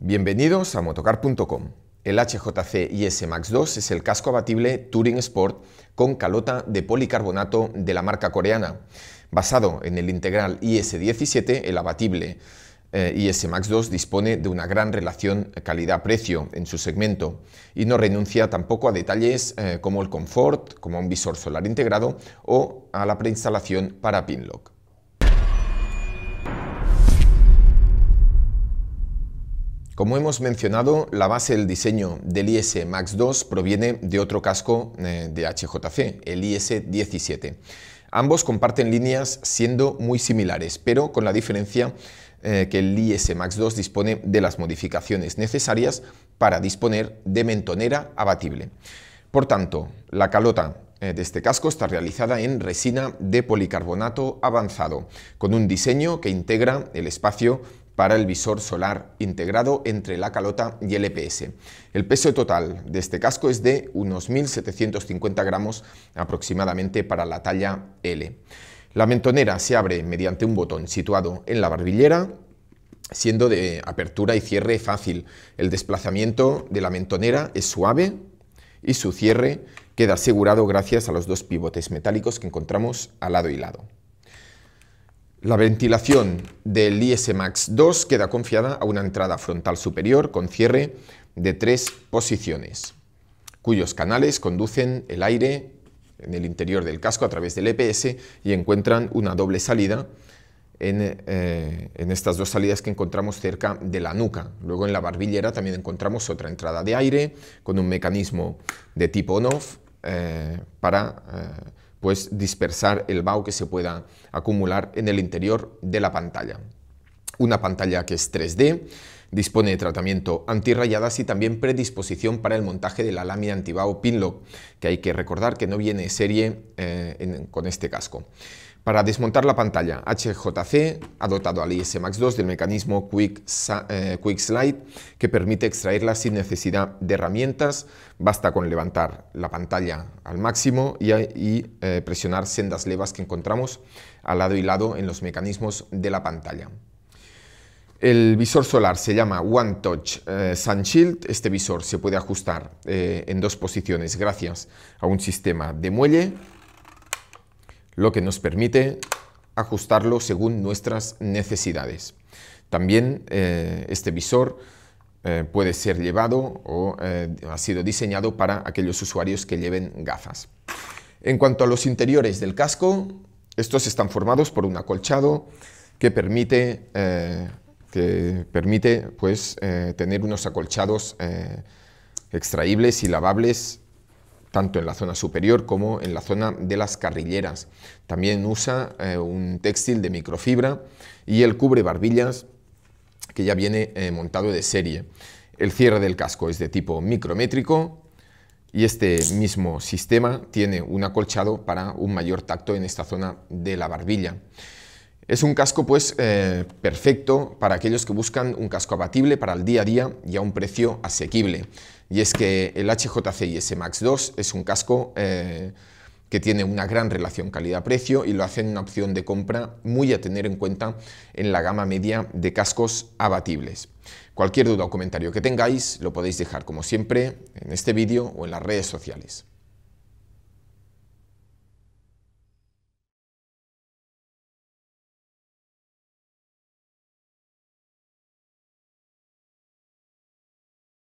Bienvenidos a motocar.com. El HJC IS Max 2 es el casco abatible Touring Sport con calota de policarbonato de la marca coreana. Basado en el integral IS-17, el abatible eh, IS Max 2 dispone de una gran relación calidad-precio en su segmento y no renuncia tampoco a detalles eh, como el confort, como un visor solar integrado o a la preinstalación para pinlock. Como hemos mencionado, la base del diseño del IS Max 2 proviene de otro casco eh, de HJC, el IS-17. Ambos comparten líneas siendo muy similares, pero con la diferencia eh, que el IS Max 2 dispone de las modificaciones necesarias para disponer de mentonera abatible. Por tanto, la calota eh, de este casco está realizada en resina de policarbonato avanzado, con un diseño que integra el espacio para el visor solar integrado entre la calota y el EPS. El peso total de este casco es de unos 1.750 gramos aproximadamente para la talla L. La mentonera se abre mediante un botón situado en la barbillera siendo de apertura y cierre fácil. El desplazamiento de la mentonera es suave y su cierre queda asegurado gracias a los dos pivotes metálicos que encontramos al lado y lado. La ventilación del IS Max 2 queda confiada a una entrada frontal superior con cierre de tres posiciones, cuyos canales conducen el aire en el interior del casco a través del EPS y encuentran una doble salida eh, en, estas dos salidas que encontramos cerca de la nuca. Luego en la barbillera también encontramos otra entrada de aire con un mecanismo de tipo on eh, para eh, pues dispersar el vaho que se pueda acumular en el interior de la pantalla. Una pantalla que es 3D, Dispone de tratamiento antirrayadas y también predisposición para el montaje de la lámina antibao Pinlock, que hay que recordar que no viene serie eh, con este casco. Para desmontar la pantalla, HJC ha dotado al max 2 del mecanismo eh, Quick, Slide que permite extraerla sin necesidad de herramientas. Basta con levantar la pantalla al máximo y, eh, presionar sendas levas que encontramos al lado y lado en los mecanismos de la pantalla. El visor solar se llama One Touch Sunshield. Eh, Sun Shield. Este visor se puede ajustar eh, en dos posiciones gracias a un sistema de muelle, lo que nos permite ajustarlo según nuestras necesidades. También eh, este visor puede ser llevado o ha sido diseñado para aquellos usuarios que lleven gafas. En cuanto a los interiores del casco, estos están formados por un acolchado que permite que permite pues, eh, tener unos acolchados eh, extraíbles y lavables tanto en la zona superior como en la zona de las carrilleras. También usa eh, un textil de microfibra y el cubre barbillas que ya viene montado de serie. El cierre del casco es de tipo micrométrico y este mismo sistema tiene un acolchado para un mayor tacto en esta zona de la barbilla. Es un casco pues eh, perfecto para aquellos que buscan un casco abatible para el día a día y a un precio asequible. Y es que el HJC s Max 2 es un casco eh, que tiene una gran relación calidad-precio y lo hacen una opción de compra muy a tener en cuenta en la gama media de cascos abatibles. Cualquier duda o comentario que tengáis lo podéis dejar como siempre en este vídeo o en las redes sociales.